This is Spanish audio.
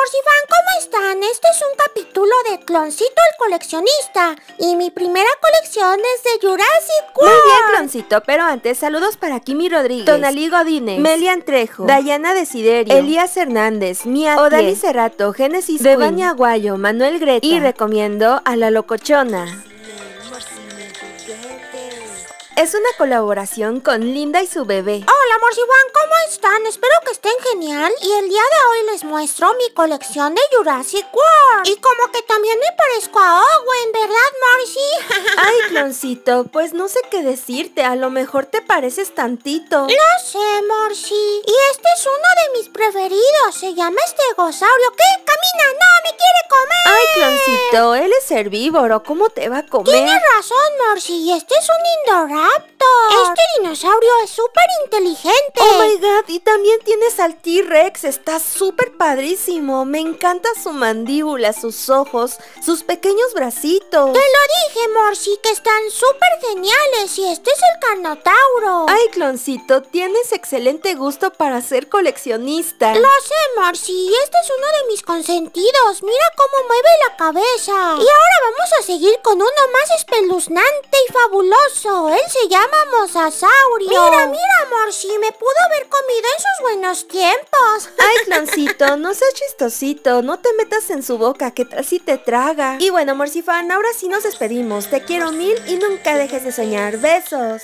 Morsi ¿cómo están? Este es un capítulo de Cloncito el coleccionista y mi primera colección es de Jurassic World. Muy bien, Cloncito, pero antes saludos para Kimi Rodríguez, Tonalí Godínez, Melian Trejo, Dayana Desiderio, Elías Hernández, Mia Odali Cerrato, Génesis Bebaña Aguayo, Manuel Greta y recomiendo a La Locochona es una colaboración con Linda y su bebé. Hola, Morsi ¿cómo están? Espero que estén y el día de hoy les muestro mi colección de Jurassic World. Y como que también me parezco a Owen, ¿verdad, Morsi? Ay, cloncito, pues no sé qué decirte, a lo mejor te pareces tantito. No sé, Morsi. Y este es uno de mis preferidos, se llama Estegosaurio. ¿Qué? ¡Camina, no! él es herbívoro, ¿cómo te va a comer? Tienes razón, Morsi, este es un Indoraptor. Este dinosaurio es súper inteligente. Oh my god, y también tienes al T-Rex, está súper padrísimo. Me encanta su mandíbula, sus ojos, sus pequeños bracitos. Te lo dije, Morsi, que están súper geniales y este es el Carnotauro. Ay, cloncito, tienes excelente gusto para ser coleccionista. Lo sé, Morsi, este es uno de mis consentidos. Mira cómo mueve y ahora vamos a seguir con uno más espeluznante y fabuloso. Él se llama Mosasaurio. Mira, mira, si me pudo haber comido en sus buenos tiempos. Ay, Cloncito, no seas chistosito. No te metas en su boca, que así te traga. Y bueno, Morcifan, ahora sí nos despedimos. Te quiero mil y nunca dejes de soñar. Besos.